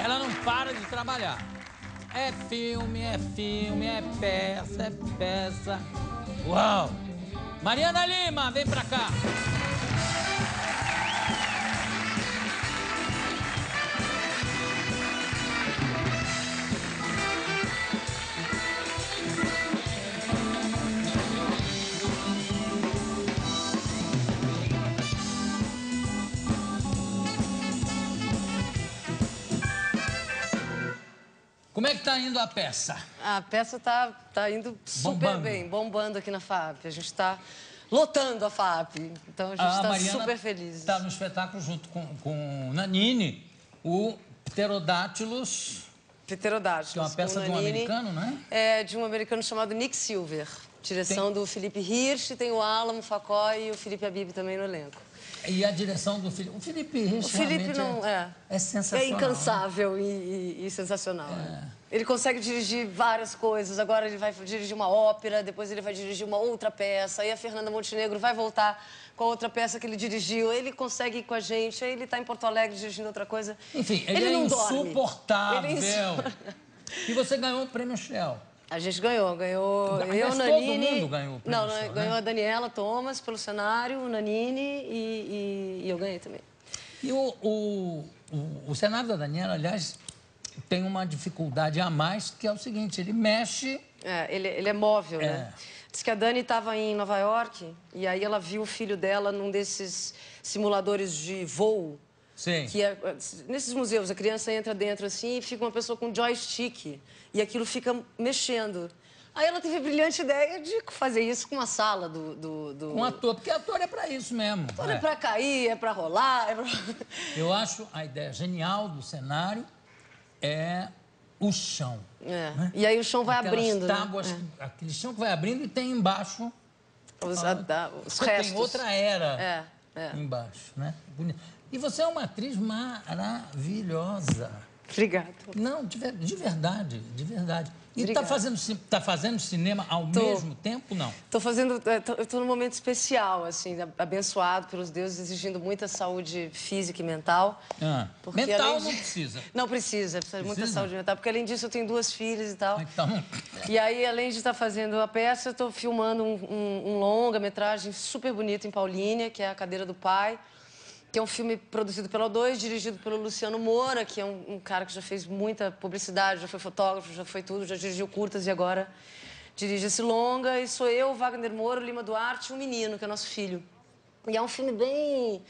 Ela não para de trabalhar. É filme, é filme, é peça, é peça. Uau! Mariana Lima, vem pra cá! Como é que está indo a peça? A peça está tá indo super bombando. bem, bombando aqui na FAP. A gente está lotando a FAP, então a gente está ah, super feliz. Está no espetáculo junto com, com Nanini, o Pterodátilos. Pterodátilos. Que é uma peça de um americano, né? É, de um americano chamado Nick Silver. Direção tem... do Felipe Hirsch, tem o Álamo Facó e o Felipe Abib também no elenco. E a direção do Felipe. O Felipe, o Felipe não, é, é, é sensacional. É incansável né? e, e, e, sensacional. É. Né? Ele consegue dirigir várias coisas. Agora ele vai dirigir uma ópera, depois ele vai dirigir uma outra peça. Aí a Fernanda Montenegro vai voltar com a outra peça que ele dirigiu. Ele consegue ir com a gente. Aí ele está em Porto Alegre dirigindo outra coisa. Enfim, ele, ele é não insuportável. Dorme. Ele é insuportável. E você ganhou o prêmio Shell. A gente ganhou, ganhou. Aliás, eu, Nanini. Todo mundo ganhou. não, não né? ganhou a Daniela Thomas pelo cenário, o Nanini e, e, e eu ganhei também. E o, o, o, o, cenário da Daniela, aliás, tem uma dificuldade a mais, que é o seguinte: ele mexe. É, ele, ele é móvel, né? é. né? Diz que a Dani estava em Nova York e aí ela viu o filho dela num desses simuladores de voo Sim. Que é, nesses museus, a criança entra dentro assim e fica uma pessoa com joystick. E aquilo fica mexendo. Aí ela teve a brilhante ideia de fazer isso com uma sala do. do, do... Com ator, porque ator é para isso mesmo. Ator é, é para cair, é para rolar. É pra... Eu acho a ideia genial do cenário é o chão. É. Né? E aí o chão vai Aquelas abrindo. Né? Tábuas, né? Aquele chão que vai abrindo e tem embaixo. Os, a, os restos. Tem outra era. É é. embaixo, né? Bonito. E você é uma atriz maravilhosa. Obrigada. Não, de, de, verdade, de verdade. E está fazendo, tá fazendo cinema ao tô, mesmo tempo, não? Estou fazendo, é, estou num momento especial, assim, abençoado pelos deuses, exigindo muita saúde física e mental. Ah, mental de... não precisa. Não precisa, precisa, de muita saúde mental, porque além disso eu tenho duas filhas e tal. Então... E aí, além de estar tá fazendo a peça, estou filmando um, um, um longa-metragem super bonito em Paulínia, que é A Cadeira do Pai que é um filme produzido pela O2, dirigido pelo Luciano Moura, que é um, um, cara que já fez muita publicidade, já foi fotógrafo, já foi tudo, já dirigiu curtas e agora dirige esse longa. E sou eu, Wagner Moura, Lima Duarte e um menino, que é nosso filho. E é um filme bem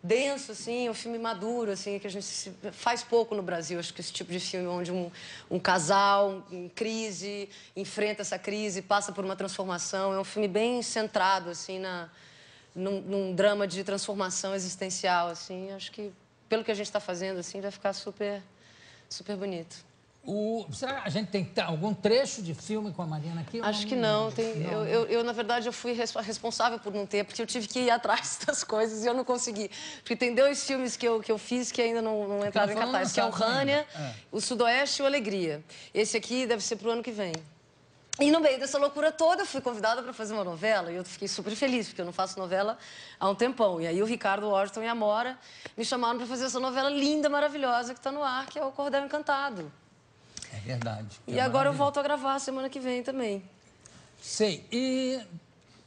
denso, assim, um filme maduro, assim, que a gente faz pouco no Brasil. Acho que esse tipo de filme onde um, um casal em crise enfrenta essa crise, passa por uma transformação. É um filme bem centrado, assim, na num, num drama de transformação existencial, assim. Acho que pelo que a gente está fazendo, assim, vai ficar super, super bonito. O, será que a gente tem algum trecho de filme com a Marina aqui? Acho que não. Tem, Eu, eu, eu, na verdade, eu fui responsável por não ter, porque eu tive que ir atrás das coisas e eu não consegui. Porque tem dois filmes que eu, que eu fiz que ainda não, não entraram em cartaz, que é o Rânia, né? é. o Sudoeste e o Alegria. Esse aqui deve ser para o ano que vem. E no meio dessa loucura toda, eu fui convidada para fazer uma novela e eu fiquei super feliz, porque eu não faço novela há um tempão. E aí o Ricardo Washington e a Mora me chamaram para fazer essa novela linda, maravilhosa, que está no ar, que é o Cordel Encantado. É verdade. E é agora eu volto a gravar semana que vem também. Sei. E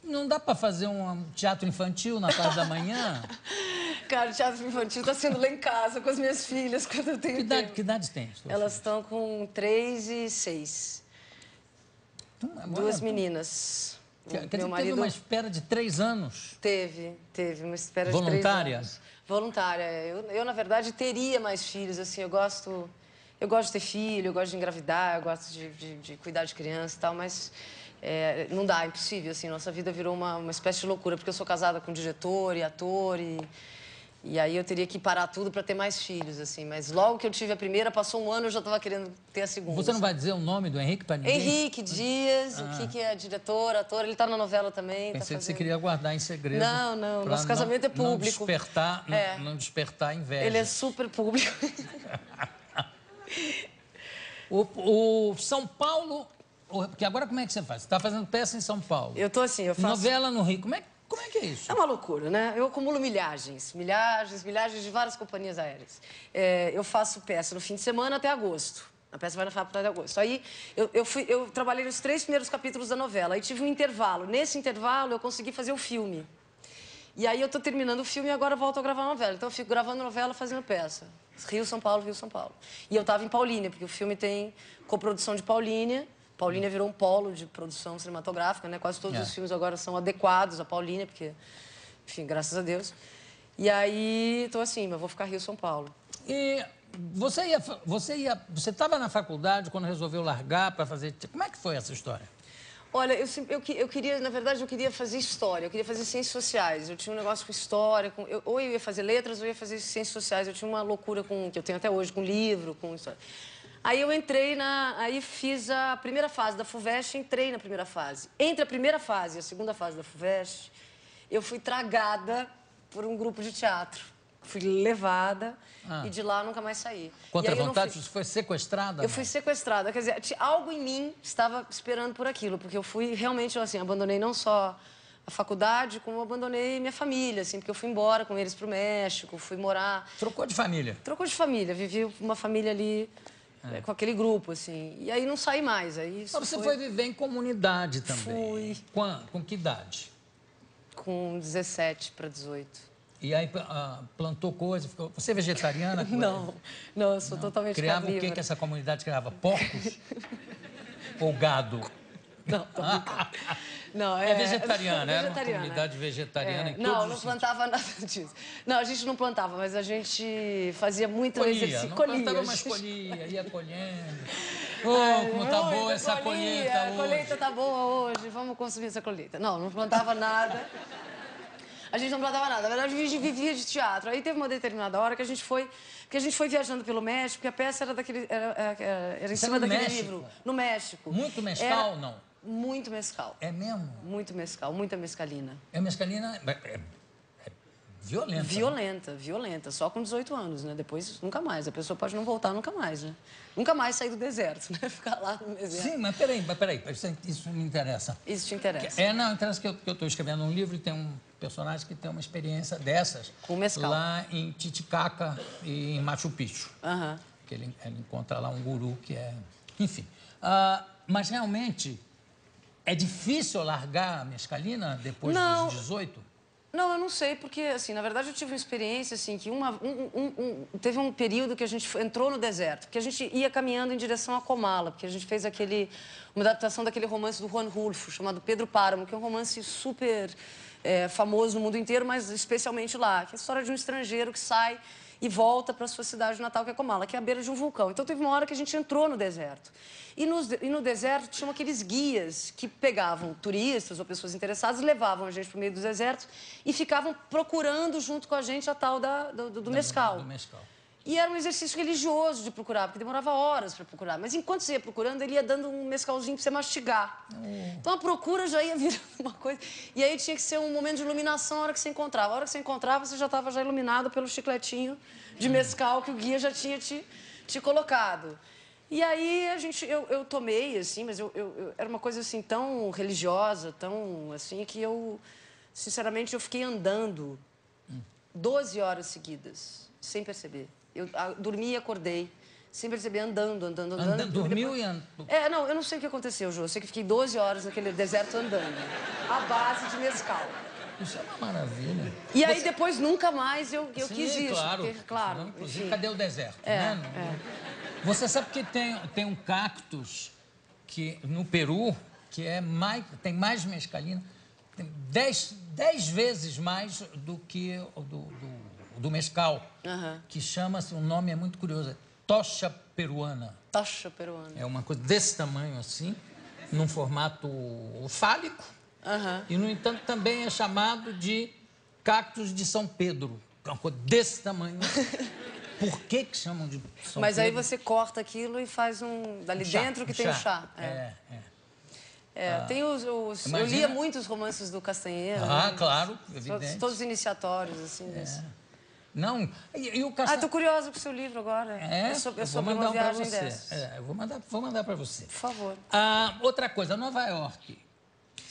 não dá para fazer um teatro infantil na tarde da manhã? Cara, o teatro infantil está sendo lá em casa, com as minhas filhas, quando eu tenho que idade, tempo. Que idade tem? Elas estão com 3 e 6. Uma, então, Duas então. meninas. quer dizer, marido... teve uma espera de três anos? Teve, teve uma espera Voluntária. de três anos. Voluntária? Voluntária. Eu, eu, na verdade, teria mais filhos, assim, eu gosto... Eu gosto de ter filho, eu gosto de engravidar, eu gosto de, de, de cuidar de criança e tal, mas é, não dá, é impossível, assim. Nossa vida virou uma, uma espécie de loucura, porque eu sou casada com um diretor e ator e e aí eu teria que parar tudo para ter mais filhos, assim. Mas logo que eu tive a primeira, passou um ano, eu já estava querendo ter a segunda. Você não assim. vai dizer o nome do Henrique para ninguém? Henrique Dias, ah. o que, ah. que é diretor, ator, ele está na novela também. Tá Pensei tá fazendo... que você queria guardar em segredo. Não, não, nosso casamento é não, é público. Não despertar, é. Não, não despertar inveja. Ele é super público. o, o São Paulo porque agora como é que você faz? Você está fazendo peça em São Paulo. Eu estou assim, eu faço... Novela no Rio. Como é que como é que é isso? É uma loucura, né? Eu acumulo milhagens, milhagens, milhagens de várias companhias aéreas. É, eu faço peça no fim de semana até agosto. A peça vai na faculdade de agosto. Aí eu, eu, fui, eu trabalhei nos três primeiros capítulos da novela. Aí tive um intervalo. Nesse intervalo, eu consegui fazer o filme. E aí eu tô terminando o filme e agora volto a gravar a novela. Então eu fico gravando novela, fazendo peça. Rio, São Paulo, Rio, São Paulo. E eu tava em Paulínia, porque o filme tem coprodução de Paulínia. Paulínia virou um polo de produção cinematográfica, né? Quase todos é. os filmes agora são adequados a Paulínia, porque, enfim, graças a Deus. E aí, estou assim, mas vou ficar Rio São Paulo. E você ia, você ia, você estava na faculdade quando resolveu largar para fazer. Como é que foi essa história? Olha, eu, eu, eu, queria, na verdade, eu queria fazer história, eu queria fazer ciências sociais. Eu tinha um negócio com história, com, eu, ou eu ia fazer letras ou eu ia fazer ciências sociais. Eu tinha uma loucura com, que eu tenho até hoje, com livro, com história. Aí eu entrei na. Aí fiz a primeira fase da FUVEST, entrei na primeira fase. Entre a primeira fase e a segunda fase da FUVEST, eu fui tragada por um grupo de teatro. Fui levada ah. e de lá nunca mais saí. Contra a vontade, fui... você foi sequestrada? Eu né? fui sequestrada. Quer dizer, algo em mim estava esperando por aquilo, porque eu fui realmente, assim, abandonei não só a faculdade, como abandonei minha família, assim, porque eu fui embora com eles para o México, fui morar. Trocou de família? Trocou de família, vivi uma família ali é. com aquele grupo, assim. E aí não saí mais. Aí Mas você foi... foi... viver em comunidade também. Fui. Com, com que idade? Com 17 para 18. E aí uh, plantou coisa, ficou... Você é vegetariana? não, não, eu sou não. totalmente Criava o que, que essa comunidade criava? Porcos? Ou gado? Não, tô Não, é, é vegetariana, era é uma comunidade vegetariana é. em Não, não plantava nada disso. Não, a gente não plantava, mas a gente fazia muito colhia, exercício. Não colhia, plantava, mas colhia, ia colhendo. Ô, oh, como tá boa essa colheita hoje. A colheita tá boa hoje, vamos consumir essa colheita. Não, não plantava nada. A gente não plantava nada. Na verdade, a gente vivia de teatro. Aí teve uma determinada hora que a gente foi, que a gente foi viajando pelo México, porque a peça era daquele era, era, era em cima daquele México? livro, no México. Muito mensal, era... não? Muito mescal. É mesmo? Muito mescal, muita mescalina. É mescalina é, é, é violenta. Né? Violenta, né? violenta. Só com 18 anos, né? Depois, nunca mais. A pessoa pode não voltar nunca mais, né? Nunca mais sair do deserto, né? Ficar lá no deserto. Sim, mas peraí, mas peraí. Isso me interessa. Isso te interessa. É, não, interessa que eu estou escrevendo um livro e tem um personagem que tem uma experiência dessas. Com mescal. Lá em Titicaca e em Machu Picchu. Aham. Uhum. Que ele, ele, encontra lá um guru que é... Enfim. Uh, mas realmente é difícil largar a mescalina depois não, dos 18? Não, eu não sei, porque, assim, na verdade eu tive uma experiência, assim, que uma, um, um, um, teve um período que a gente entrou no deserto, que a gente ia caminhando em direção a Comala, porque a gente fez aquele, uma adaptação daquele romance do Juan Rulfo, chamado Pedro Páramo, que é um romance super é, famoso no mundo inteiro, mas especialmente lá, que é a história de um estrangeiro que sai e volta para sua cidade natal, que é Comala, que é à beira de um vulcão. Então teve uma hora que a gente entrou no deserto. E, nos, e no deserto tinham aqueles guias que pegavam turistas ou pessoas interessadas, levavam a gente para o meio do deserto e ficavam procurando junto com a gente a tal da, do, do, do mescal. Do mescal. E era um exercício religioso de procurar, porque demorava horas para procurar. Mas enquanto você ia procurando, ele ia dando um mescalzinho para você mastigar. Hum. Então a procura já ia virando uma coisa. E aí tinha que ser um momento de iluminação a hora que você encontrava. A hora que você encontrava, você já estava já iluminado pelo chicletinho de hum. mescal que o guia já tinha te, te colocado. E aí a gente, eu, eu tomei, assim, mas eu, eu, eu, era uma coisa assim tão religiosa, tão assim, que eu, sinceramente, eu fiquei andando 12 hum. horas seguidas, sem perceber. Eu a, dormi e acordei. Sem perceber, andando, andando, andando. andando dormiu depois... e andou? É, não, eu não sei o que aconteceu, Jô. Eu sei que fiquei 12 horas naquele deserto andando. A base de mescal. Isso é uma maravilha. E Você... aí depois nunca mais eu, eu Sim, quis isso. Claro, porque, claro. Não, inclusive, cadê o deserto? É, né? é. Você sabe que tem, tem um cactus que, no Peru que é mais, tem mais mescalina, tem 10 vezes mais do que do, do do mescal, uhum. que chama-se, o um nome é muito curioso, é tocha peruana. Tocha peruana. É uma coisa desse tamanho assim, num formato fálico. Uhum. E, no entanto, também é chamado de cactus de São Pedro. É uma coisa desse tamanho. Por que, que chamam de São Mas Pedro? aí você corta aquilo e faz um. Dali um chá, dentro que um tem chá. um chá. É, é. é. é ah, tem os, os imagina... Eu lia muitos romances do Castanheira. Ah, né? claro, evidente. Todos, todos iniciatórios, assim. É. Não. E, e o Ah, estou curiosa com o seu livro agora. É, eu vou mandar uma viagem um dessa. É, eu vou mandar, vou mandar para você. Por favor. Ah, outra coisa, Nova York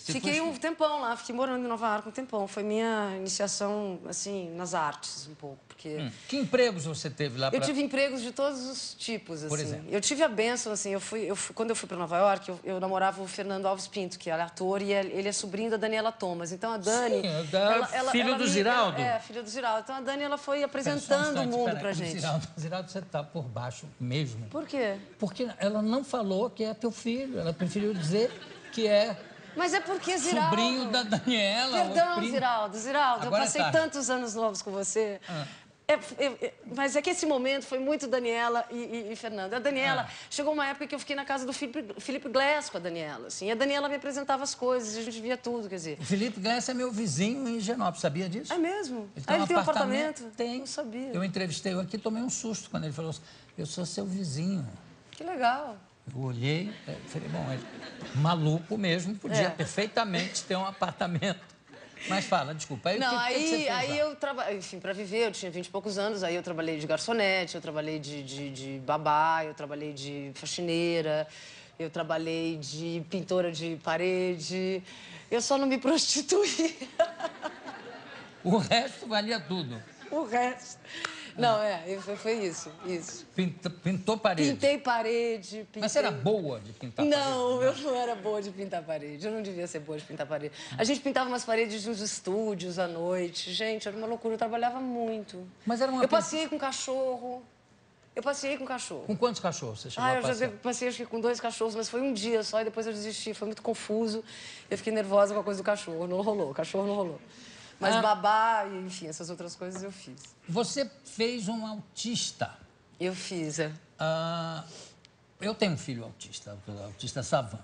fiquei um tempão lá, fiquei morando em Nova York um tempão. Foi minha iniciação, assim, nas artes um pouco, porque... Hum. Que empregos você teve lá? Pra... Eu tive empregos de todos os tipos, assim. Por exemplo? Eu tive a benção, assim, eu fui, eu fui, quando eu fui para Nova York, eu, eu, namorava o Fernando Alves Pinto, que era é ator, e ele é sobrinho da Daniela Thomas. Então a Dani... Sim, é da... ela, ela, filho ela, do Giraldo. É, filho do Giraldo. Então a Dani, ela foi apresentando um o mundo para gente. Giraldo, Giraldo, você tá por baixo mesmo. Por quê? Porque ela não falou que é teu filho, ela preferiu dizer que é mas é porque, Ziraldo... Sobrinho da Daniela. Perdão, primo... Ziraldo. Ziraldo, Agora eu passei é tantos anos novos com você. Ah. É, é, é, mas é que esse momento foi muito Daniela e, e, e Fernanda. A Daniela, ah. chegou uma época que eu fiquei na casa do Felipe, Felipe Glass com a Daniela, assim. E a Daniela me apresentava as coisas, a gente via tudo, quer dizer. O Felipe Glass é meu vizinho em Genópolis, sabia disso? É mesmo? Ele tem, ah, um, ele apartamento. tem um apartamento? Tem. Não sabia. Eu entrevistei eu aqui, tomei um susto quando ele falou assim, eu sou seu vizinho. Que legal. Eu olhei, é, falei, bom, é maluco mesmo, podia é. perfeitamente ter um apartamento. Mas fala, desculpa, aí Não, o que, aí, que você fez aí lá? eu trabalhei, enfim, para viver, eu tinha 20 e poucos anos, aí eu trabalhei de garçonete, eu trabalhei de, de, de babá, eu trabalhei de faxineira, eu trabalhei de pintora de parede, eu só não me prostituí. O resto valia tudo. O resto. Não, é, foi, foi isso, isso. pintou parede? Pintei parede. Pintei... Mas você era boa de pintar não, parede? Não, eu né? não era boa de pintar parede. Eu não devia ser boa de pintar parede. A gente pintava umas paredes nos estúdios à noite. Gente, era uma loucura, eu trabalhava muito. Mas era uma... Eu passei com cachorro. Eu passei com cachorro. Com quantos cachorros você chegou ah, eu já passei acho que com dois cachorros, mas foi um dia só e depois eu desisti. Foi muito confuso. Eu fiquei nervosa com a coisa do cachorro. Não rolou, o cachorro não rolou. Mas ah. babá, enfim, essas outras coisas eu fiz. Você fez um autista. Eu fiz, é. Ah, eu tenho um filho autista, autista Savan.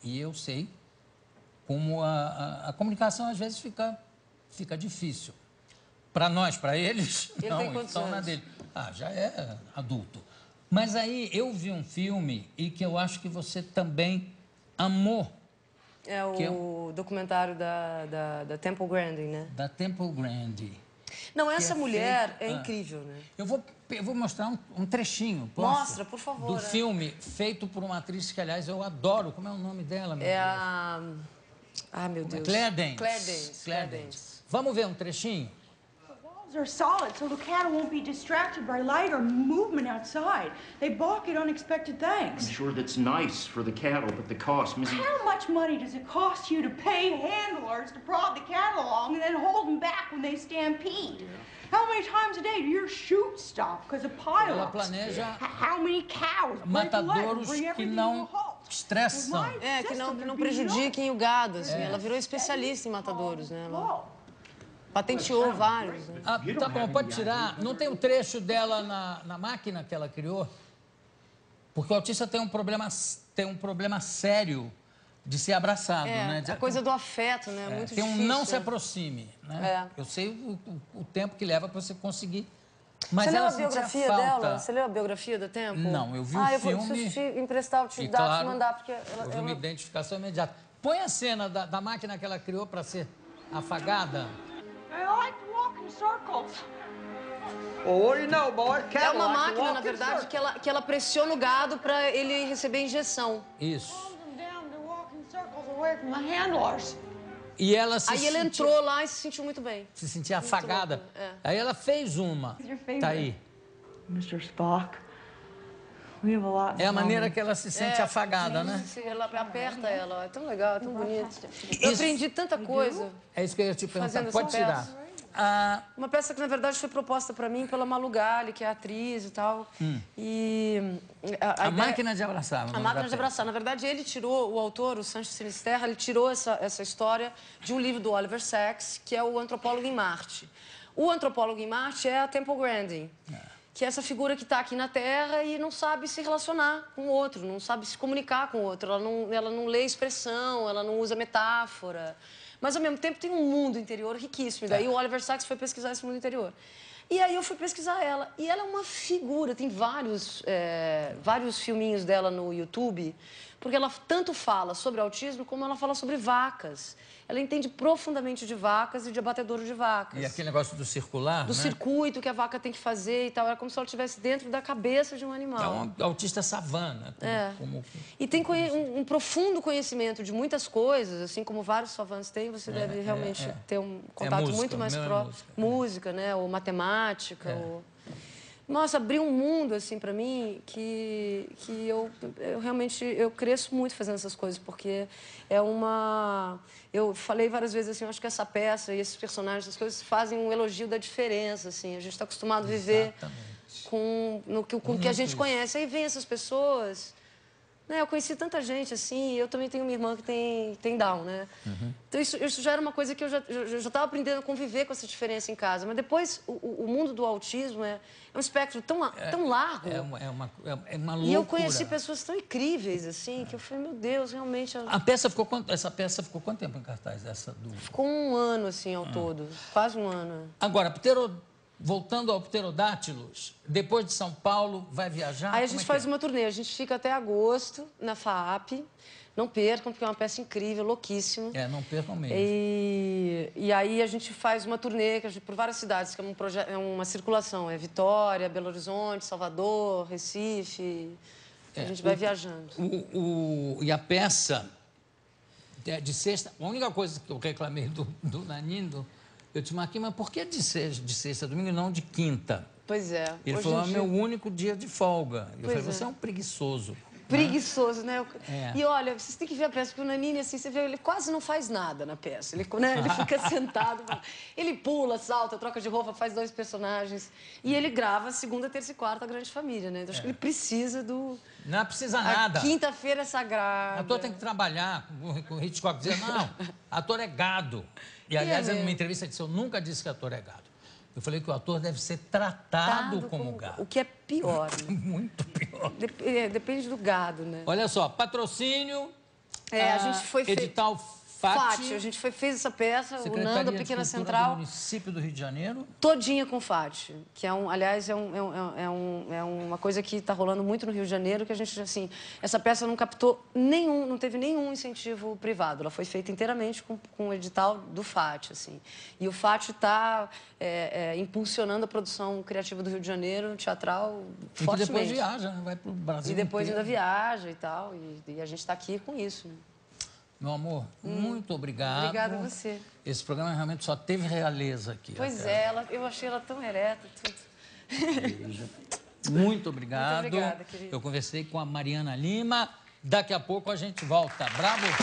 E eu sei como a, a, a comunicação às vezes fica, fica difícil. Para nós, para eles, Ele não, tem então na dele. Ah, já é adulto. Mas aí eu vi um filme e que eu acho que você também amou é o é documentário da, da, da, Temple Grandin, né? Da Temple Grandin. Não, é essa mulher é ah. incrível, né? Eu vou, eu vou mostrar um, um trechinho. Posso? Mostra, por favor. Do é. filme feito por uma atriz que, aliás, eu adoro. Como é o nome dela, meu É Deus? a. Ah, meu é? Deus. Claire Danes. Claire Danes. Claire Danes. Vamos ver um trechinho? are solid, so the cattle won't be distracted by light or movement outside. They balk at unexpected things. I'm sure that's nice for the cattle, but the cost, Mrs. How much money does it cost you to pay handlers to prod the cattle along and then hold them back when they stampede? Yeah. How many times a day do your shoot stop because of pileups? planeja. How many cows Matadouros que não estressam. É, que não, que não prejudiquem o gado, assim. É. Ela virou especialista em matadouros, né? Ela... Patenteou vários. Né? Ah, tá bom, pode tirar. Não tem um trecho dela na, na máquina que ela criou? Porque o autista tem um problema, tem um problema sério de ser abraçado, é, né? De... A coisa do afeto, né? É, Muito tem um não né? se aproxime, né? É. Eu sei o, o, o tempo que leva para você conseguir. Mas você leu a biografia falta... dela? Você leu a biografia do tempo? Não, eu vi ah, o eu filme. Ah, eu preciso te emprestar, eu te e, dar, claro, te mandar, porque ela... Houve ela... uma identificação imediata. Põe a cena da, da máquina que ela criou para ser afagada. É, é uma máquina, na verdade, que ela, que ela pressiona o gado para ele receber injeção. Isso. E ela se Aí ele sentiu, entrou lá e se sentiu muito bem. Se sentia muito afagada. é. Aí ela fez uma. Tá aí. Mr. Spock. É a maneira que ela se sente é, afagada, né? ela aperta ela, é tão legal, é tão bonito. Eu aprendi tanta coisa. É isso que eu ia te perguntar. Pode tirar. Peça. Ah, uma peça que, na verdade, foi proposta para mim pela Malu Gale, que é atriz e tal. Hum. E a, a, a ideia... máquina de abraçar. A máquina de abraçar. Na verdade, ele tirou, o autor, o Sancho Sinisterra, ele tirou essa, essa história de um livro do Oliver Sacks, que é o Antropólogo em Marte. O Antropólogo em Marte é a Temple Grandin. É que é essa figura que está aqui na Terra e não sabe se relacionar com o outro, não sabe se comunicar com o outro, ela não, ela não lê expressão, ela não usa metáfora. Mas, ao mesmo tempo, tem um mundo interior riquíssimo. E daí é. o Oliver Sacks foi pesquisar esse mundo interior. E aí eu fui pesquisar ela. E ela é uma figura, tem vários, é, vários filminhos dela no YouTube porque ela tanto fala sobre autismo como ela fala sobre vacas. Ela entende profundamente de vacas e de abatedouro de vacas. E aquele negócio do circular, Do né? circuito que a vaca tem que fazer e tal. Era como se ela estivesse dentro da cabeça de um animal. É um autista savana. Como, é. Como, como, e tem um, um, profundo conhecimento de muitas coisas, assim como vários savans têm, você é, deve é, realmente é, ter um é contato música, muito mais né? próximo. Música, né? música né? Ou matemática, é. ou nossa, abriu um mundo, assim, para mim, que, que eu, eu realmente, eu cresço muito fazendo essas coisas, porque é uma... Eu falei várias vezes, assim, eu acho que essa peça e esses personagens, essas coisas, fazem um elogio da diferença, assim. A gente está acostumado a viver Exatamente. com, no, com o que a gente conhece. Aí vem essas pessoas né, eu conheci tanta gente, assim, eu também tenho uma irmã que tem, tem Down, né? Uhum. Então, isso, isso já era uma coisa que eu já estava aprendendo a conviver com essa diferença em casa. Mas depois, o, o mundo do autismo é, é um espectro tão, é, tão largo. É uma, é, uma, é, é uma loucura. E eu conheci pessoas tão incríveis, assim, é. que eu falei, meu Deus, realmente... Eu... A peça ficou, essa peça ficou quanto tempo em cartaz? Essa do... Ficou um ano, assim, ao hum. todo. Quase um ano. Agora, ter voltando ao Pterodátilos, depois de São Paulo, vai viajar? Aí a gente é faz é? uma turnê, a gente fica até agosto na FAAP. Não percam, porque é uma peça incrível, louquíssima. É, não percam mesmo. E, e aí a gente faz uma turnê gente, por várias cidades, que é, um é uma circulação. É Vitória, Belo Horizonte, Salvador, Recife. É, a gente vai o, viajando. O, o, e a peça de sexta, a única coisa que eu reclamei do, do Nanindo eu disse, Marquinhos, mas por que de sexta, de sexta a domingo e não de quinta? Pois é. Ele falou, é ah, meu único dia de folga. Eu pois falei, você é, é um preguiçoso. Preguiçoso, né? É. E olha, vocês têm que ver a peça, porque o Nanini, assim, você vê, ele quase não faz nada na peça. Ele, né, ele fica sentado, ele pula, salta, troca de roupa, faz dois personagens. E ele grava segunda, terça e quarta, a grande família, né? Então, acho é. que ele precisa do... Não precisa nada. Quinta-feira é sagrada. O ator tem que trabalhar. com O Hitchcock dizia, não, ator é gado. E, aliás, é numa entrevista, disse, eu nunca disse que ator é gado. Eu falei que o ator deve ser tratado como, como gado. O que é pior. Né? Muito pior. Dep é, depende do gado, né? Olha só, patrocínio. É, a, a ah, gente foi edital Fátio. Fátio. A gente foi, fez essa peça, o Nando, Pequena Central. Do município do Rio de Janeiro. Todinha com Fátio, que é um, aliás, é, um, é, um, é, é uma coisa que está rolando muito no Rio de Janeiro, que a gente, assim, essa peça não captou nenhum, não teve nenhum incentivo privado. Ela foi feita inteiramente com, com o edital do Fátio, assim. E o Fátio está é, é, impulsionando a produção criativa do Rio de Janeiro, teatral, e fortemente. E depois viaja, né? vai para o Brasil E depois inteiro. ainda viaja e tal, e, e a gente está aqui com isso, né? Meu amor, hum. muito obrigado. Obrigada a você. Esse programa realmente só teve realeza aqui. Pois é, ela, eu achei ela tão ereta, tudo. Muito obrigado. Muito obrigada, Eu conversei com a Mariana Lima. Daqui a pouco a gente volta. Bravo!